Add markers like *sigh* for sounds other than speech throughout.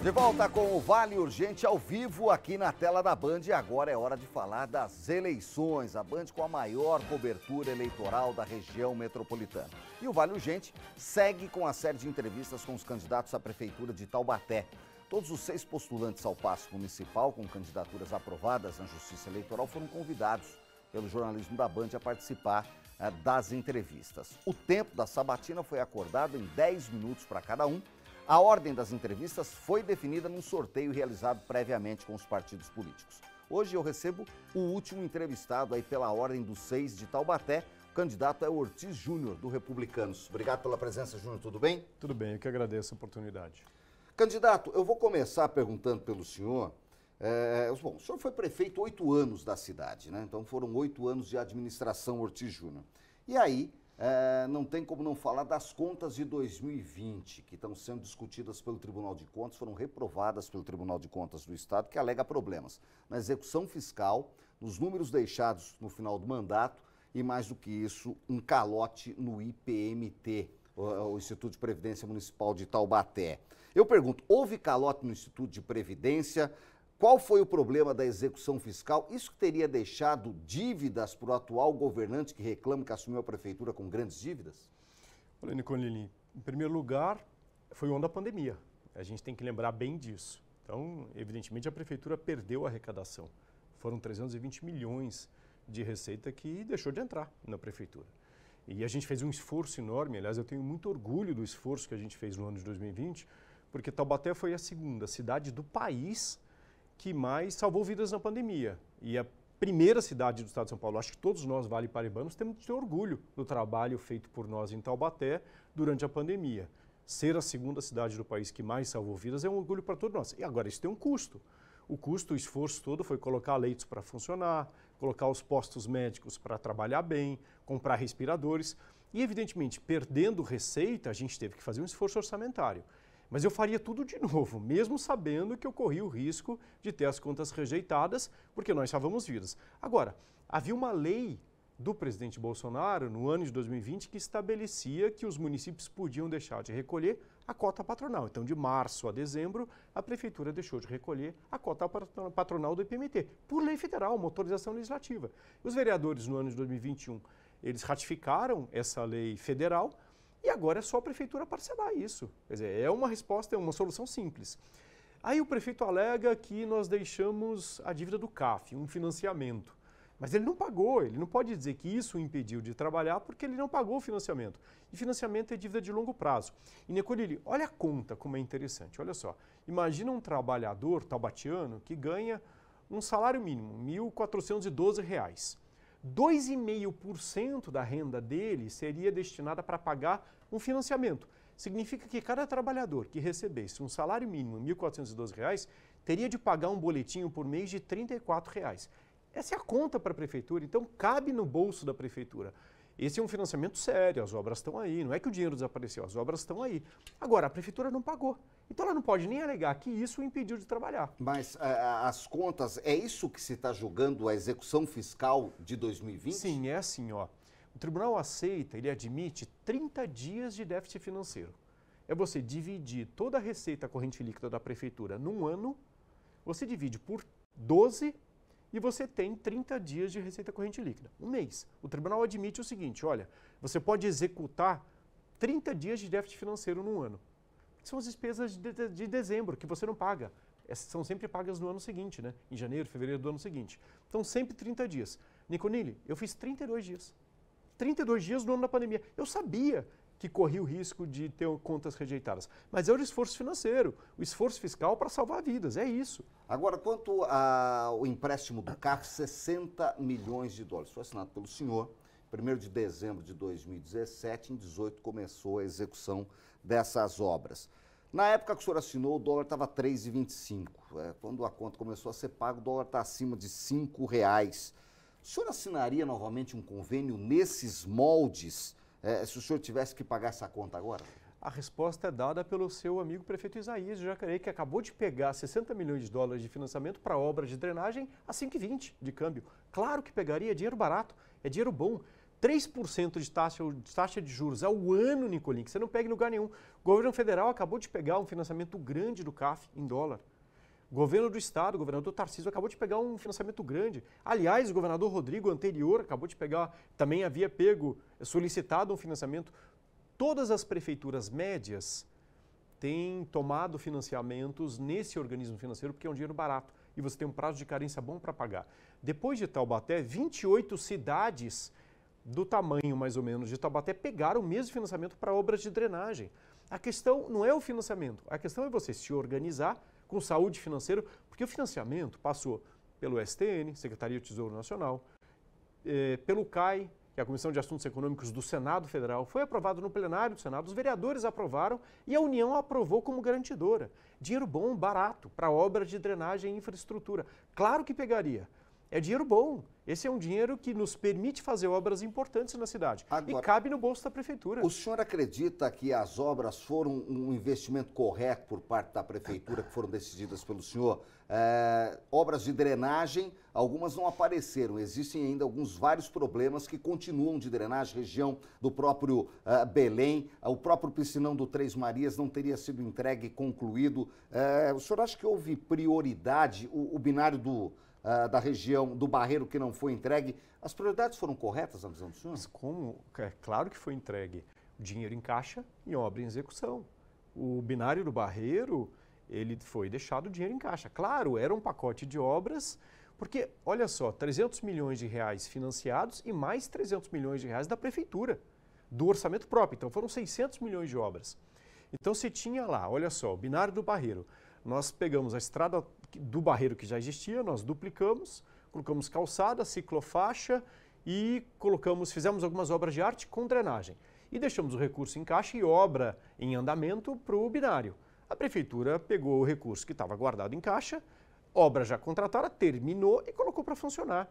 De volta com o Vale Urgente ao vivo aqui na tela da Band. E agora é hora de falar das eleições. A Band com a maior cobertura eleitoral da região metropolitana. E o Vale Urgente segue com a série de entrevistas com os candidatos à Prefeitura de Taubaté. Todos os seis postulantes ao passo municipal com candidaturas aprovadas na Justiça Eleitoral foram convidados pelo jornalismo da Band a participar eh, das entrevistas. O tempo da sabatina foi acordado em 10 minutos para cada um a ordem das entrevistas foi definida num sorteio realizado previamente com os partidos políticos. Hoje eu recebo o último entrevistado aí pela ordem dos seis de Taubaté. O candidato é o Ortiz Júnior, do Republicanos. Obrigado pela presença, Júnior. Tudo bem? Tudo bem, eu que agradeço a oportunidade. Candidato, eu vou começar perguntando pelo senhor. É, bom, o senhor foi prefeito oito anos da cidade, né? Então foram oito anos de administração Ortiz Júnior. E aí, é, não tem como não falar das contas de 2020, que estão sendo discutidas pelo Tribunal de Contas, foram reprovadas pelo Tribunal de Contas do Estado, que alega problemas na execução fiscal, nos números deixados no final do mandato e, mais do que isso, um calote no IPMT, é, o Instituto de Previdência Municipal de Taubaté. Eu pergunto, houve calote no Instituto de Previdência? Qual foi o problema da execução fiscal? Isso teria deixado dívidas para o atual governante que reclama que assumiu a prefeitura com grandes dívidas? Olha, Nicolini, em primeiro lugar, foi o ano da pandemia. A gente tem que lembrar bem disso. Então, evidentemente, a prefeitura perdeu a arrecadação. Foram 320 milhões de receita que deixou de entrar na prefeitura. E a gente fez um esforço enorme, aliás, eu tenho muito orgulho do esforço que a gente fez no ano de 2020, porque Taubaté foi a segunda cidade do país que mais salvou vidas na pandemia. E a primeira cidade do estado de São Paulo, acho que todos nós, Vale Paribanos, temos de ter orgulho do trabalho feito por nós em Taubaté durante a pandemia. Ser a segunda cidade do país que mais salvou vidas é um orgulho para todos nós. E agora, isso tem um custo. O custo, o esforço todo foi colocar leitos para funcionar, colocar os postos médicos para trabalhar bem, comprar respiradores. E, evidentemente, perdendo receita, a gente teve que fazer um esforço orçamentário. Mas eu faria tudo de novo, mesmo sabendo que eu corria o risco de ter as contas rejeitadas, porque nós estávamos vivos. Agora, havia uma lei do presidente Bolsonaro no ano de 2020 que estabelecia que os municípios podiam deixar de recolher a cota patronal. Então, de março a dezembro, a prefeitura deixou de recolher a cota patronal do IPMT, por lei federal, uma autorização legislativa. Os vereadores no ano de 2021, eles ratificaram essa lei federal, e agora é só a prefeitura parcelar isso. Quer dizer, é uma resposta, é uma solução simples. Aí o prefeito alega que nós deixamos a dívida do CAF, um financiamento. Mas ele não pagou, ele não pode dizer que isso o impediu de trabalhar porque ele não pagou o financiamento. E financiamento é dívida de longo prazo. E Necolili, olha a conta como é interessante, olha só. Imagina um trabalhador taubatiano que ganha um salário mínimo, R$ 1.412. 2,5% da renda dele seria destinada para pagar um financiamento. Significa que cada trabalhador que recebesse um salário mínimo de R$ 1.412 teria de pagar um boletinho por mês de R$ 34. Reais. Essa é a conta para a prefeitura, então cabe no bolso da prefeitura. Esse é um financiamento sério, as obras estão aí, não é que o dinheiro desapareceu, as obras estão aí. Agora, a prefeitura não pagou. Então ela não pode nem alegar que isso o impediu de trabalhar. Mas eh, eh, as contas, é isso que se está julgando a execução fiscal de 2020? Sim, é assim, ó. O tribunal aceita, ele admite 30 dias de déficit financeiro. É você dividir toda a receita corrente líquida da prefeitura num ano, você divide por 12 e você tem 30 dias de receita corrente líquida, um mês. O tribunal admite o seguinte: olha, você pode executar 30 dias de déficit financeiro no ano. São as despesas de, de, de dezembro que você não paga. Essas é, são sempre pagas no ano seguinte, né? Em janeiro, fevereiro do ano seguinte. Então, sempre 30 dias. Niconile, eu fiz 32 dias. 32 dias no ano da pandemia. Eu sabia que corria o risco de ter contas rejeitadas. Mas é o esforço financeiro, o esforço fiscal para salvar vidas, é isso. Agora, quanto ao empréstimo do CAF, 60 milhões de dólares, foi assinado pelo senhor, 1 de dezembro de 2017, em 18 começou a execução dessas obras. Na época que o senhor assinou, o dólar estava 3,25. É, quando a conta começou a ser paga, o dólar está acima de 5 reais. O senhor assinaria novamente um convênio nesses moldes é, se o senhor tivesse que pagar essa conta agora? A resposta é dada pelo seu amigo prefeito Isaías de Jacareí, que acabou de pegar 60 milhões de dólares de financiamento para obra de drenagem a 5,20 de câmbio. Claro que pegaria, é dinheiro barato, é dinheiro bom. 3% de taxa, de taxa de juros ao ano, Nicolim, que você não pega em lugar nenhum. O governo federal acabou de pegar um financiamento grande do CAF em dólar. Governo do Estado, o governador Tarcísio acabou de pegar um financiamento grande. Aliás, o governador Rodrigo, anterior, acabou de pegar, também havia pego, solicitado um financiamento. Todas as prefeituras médias têm tomado financiamentos nesse organismo financeiro, porque é um dinheiro barato e você tem um prazo de carência bom para pagar. Depois de Taubaté, 28 cidades do tamanho mais ou menos de Taubaté pegaram o mesmo financiamento para obras de drenagem. A questão não é o financiamento, a questão é você se organizar com saúde financeira, porque o financiamento passou pelo STN, Secretaria do Tesouro Nacional, eh, pelo CAI, que é a Comissão de Assuntos Econômicos do Senado Federal, foi aprovado no plenário do Senado, os vereadores aprovaram e a União aprovou como garantidora. Dinheiro bom, barato, para obra de drenagem e infraestrutura. Claro que pegaria. É dinheiro bom. Esse é um dinheiro que nos permite fazer obras importantes na cidade. Agora, e cabe no bolso da prefeitura. O senhor acredita que as obras foram um investimento correto por parte da prefeitura, que foram decididas pelo senhor? É, obras de drenagem, algumas não apareceram. Existem ainda alguns vários problemas que continuam de drenagem, região do próprio uh, Belém, o próprio piscinão do Três Marias não teria sido entregue e concluído. É, o senhor acha que houve prioridade? o, o binário do uh, da região do Barreiro que não foi entregue. As prioridades foram corretas na visão do senhor? Mas como? É claro que foi entregue. Dinheiro em caixa e obra em execução. O binário do Barreiro, ele foi deixado o dinheiro em caixa. Claro, era um pacote de obras, porque, olha só, 300 milhões de reais financiados e mais 300 milhões de reais da prefeitura, do orçamento próprio. Então, foram 600 milhões de obras. Então, se tinha lá, olha só, o binário do Barreiro, nós pegamos a estrada do barreiro que já existia, nós duplicamos, colocamos calçada, ciclofaixa e colocamos, fizemos algumas obras de arte com drenagem. E deixamos o recurso em caixa e obra em andamento para o binário. A prefeitura pegou o recurso que estava guardado em caixa, obra já contratada, terminou e colocou para funcionar.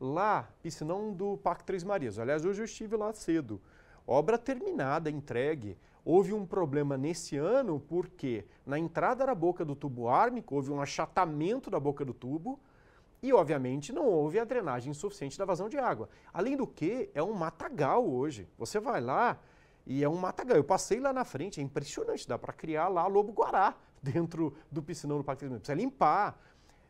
Lá, piscinão do Parque Três Marias. Aliás, hoje eu estive lá cedo obra terminada, entregue. Houve um problema nesse ano porque na entrada da boca do tubo ármico houve um achatamento da boca do tubo e, obviamente, não houve a drenagem suficiente da vazão de água. Além do que, é um matagal hoje. Você vai lá e é um matagal. Eu passei lá na frente, é impressionante, dá para criar lá lobo-guará *laughs* dentro do piscinão do Parque Três Precisa limpar,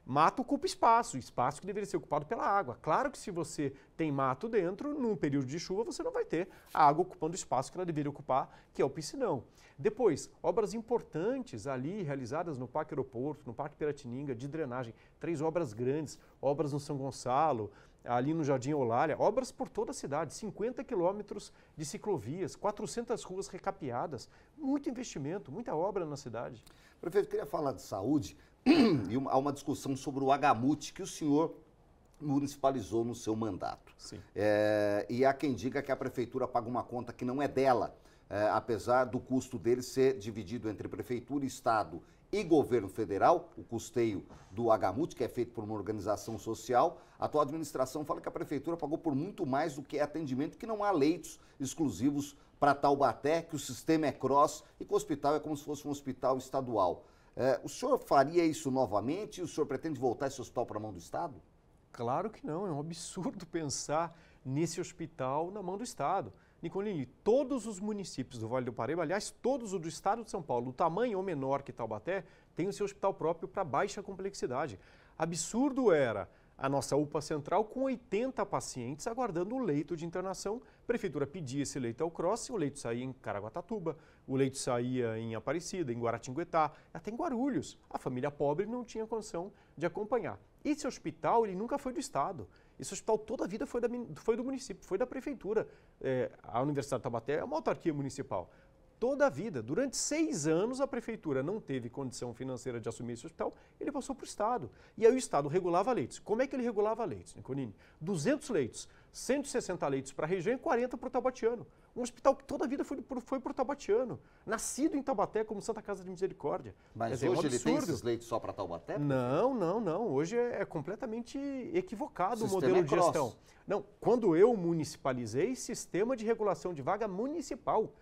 Mato ocupa espaço, espaço que deveria ser ocupado pela água. Claro que se você tem mato dentro, num período de chuva você não vai ter a água ocupando o espaço que ela deveria ocupar, que é o piscinão. Depois, obras importantes ali realizadas no Parque Aeroporto, no Parque Piratininga, de drenagem. Três obras grandes, obras no São Gonçalo, ali no Jardim Olália, obras por toda a cidade, 50 quilômetros de ciclovias, 400 ruas recapeadas, muito investimento, muita obra na cidade. Prefeito, queria falar de saúde, *clears throat* e uma, há uma discussão sobre o agamute que o senhor municipalizou no seu mandato. É, e há quem diga que a prefeitura paga uma conta que não é dela, é, apesar do custo dele ser dividido entre prefeitura, estado e governo federal, o custeio do agamute, que é feito por uma organização social, a atual administração fala que a prefeitura pagou por muito mais do que atendimento, que não há leitos exclusivos para Taubaté, que o sistema é cross e que o hospital é como se fosse um hospital estadual. É, o senhor faria isso novamente? O senhor pretende voltar esse hospital para a mão do Estado? Claro que não. É um absurdo *laughs* pensar nesse hospital na mão do Estado. Nicolini, todos os municípios do Vale do Paraíba, aliás, todos os do estado de São Paulo, o tamanho ou menor que Taubaté, tem o seu hospital próprio para baixa complexidade. Absurdo era a nossa UPA central com 80 pacientes aguardando o leito de internação. A prefeitura pedia esse leito ao CROSS, o leito saía em Caraguatatuba, o leito saía em Aparecida, em Guaratinguetá, até em Guarulhos. A família pobre não tinha condição de acompanhar. Esse hospital ele nunca foi do Estado. Esse hospital toda a vida foi, da, foi do município, foi da prefeitura. É, a Universidade de Tabaté é uma autarquia municipal toda a vida. Durante seis anos, a prefeitura não teve condição financeira de assumir esse hospital, ele passou para o Estado. E aí o Estado regulava leitos. Como é que ele regulava leitos, Nicolini? 200 leitos, 160 leitos para a região e 40 para o Tabatiano. Um hospital que toda a vida foi, foi para o Tabatiano. Nascido em Taubaté como Santa Casa de Misericórdia. Mas hoje é um ele tem esses leitos só para Taubaté? Não, não, não. Hoje é, é completamente equivocado o, o modelo é de gestão. Não, quando eu municipalizei, sistema de regulação de vaga municipal.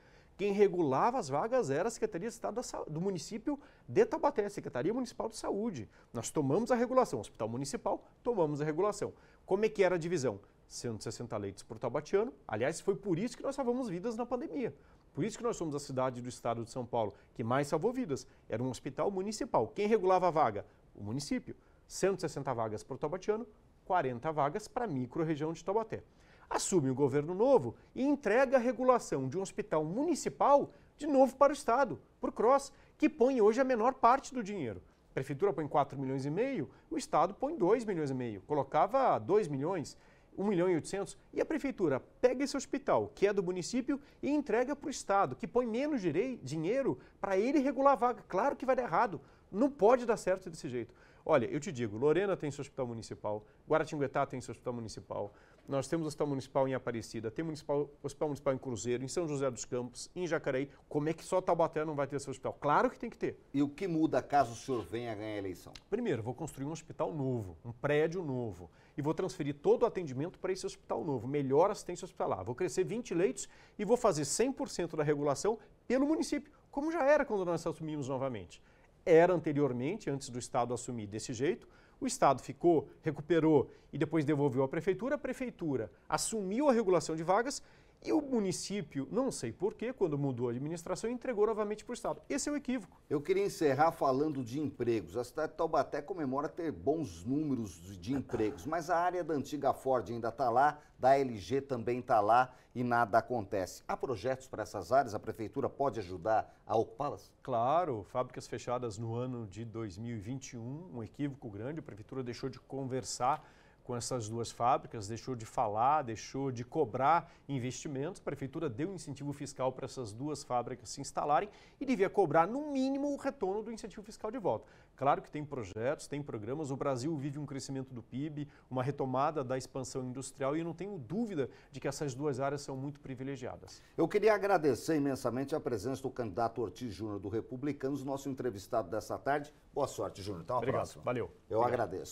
Quem regulava as vagas era a Secretaria de Estado do município de Taubaté, Secretaria Municipal de Saúde. Nós tomamos a regulação, o Hospital Municipal, tomamos a regulação. Como é que era a divisão? 160 leitos por taubatiano. Aliás, foi por isso que nós salvamos vidas na pandemia. Por isso que nós somos a cidade do estado de São Paulo que mais salvou vidas. Era um hospital municipal. Quem regulava a vaga? O município. 160 vagas para o Taubatiano, 40 vagas para a micro-região de Taubaté assume o governo novo e entrega a regulação de um hospital municipal de novo para o Estado, por Cross, que põe hoje a menor parte do dinheiro. A prefeitura põe 4 milhões e meio, o Estado põe 2 milhões e meio, colocava 2 milhões, 1 milhão e 800, e a prefeitura pega esse hospital, que é do município, e entrega para o Estado, que põe menos dinheiro para ele regular a vaga. Claro que vai dar errado, não pode dar certo desse jeito. Olha, eu te digo, Lorena tem seu hospital municipal, Guaratinguetá tem seu hospital municipal, nós temos hospital municipal em Aparecida, tem municipal, hospital municipal em Cruzeiro, em São José dos Campos, em Jacareí. Como é que só Taubaté não vai ter seu hospital? Claro que tem que ter. E o que muda caso o senhor venha ganhar a eleição? Primeiro, vou construir um hospital novo, um prédio novo, e vou transferir todo o atendimento para esse hospital novo, melhor assistência hospitalar. Vou crescer 20 leitos e vou fazer 100% da regulação pelo município, como já era quando nós assumimos novamente era anteriormente, antes do Estado assumir desse jeito. O Estado ficou, recuperou e depois devolveu à prefeitura. A prefeitura assumiu a regulação de vagas e o município, não sei porquê, quando mudou a administração, entregou novamente para o Estado. Esse é o equívoco. Eu queria encerrar falando de empregos. A cidade de Taubaté comemora ter bons números de empregos, mas a área da antiga Ford ainda está lá, da LG também está lá e nada acontece. Há projetos para essas áreas? A prefeitura pode ajudar a ocupá-las? Claro, fábricas fechadas no ano de 2021, um equívoco grande. A prefeitura deixou de conversar com essas duas fábricas, deixou de falar, deixou de cobrar investimentos. A prefeitura deu incentivo fiscal para essas duas fábricas se instalarem e devia cobrar, no mínimo, o retorno do incentivo fiscal de volta. Claro que tem projetos, tem programas. O Brasil vive um crescimento do PIB, uma retomada da expansão industrial e eu não tenho dúvida de que essas duas áreas são muito privilegiadas. Eu queria agradecer imensamente a presença do candidato Ortiz Júnior do Republicanos, nosso entrevistado dessa tarde. Boa sorte, Júnior. Até uma Obrigado. próxima. Valeu. Eu Obrigado. agradeço.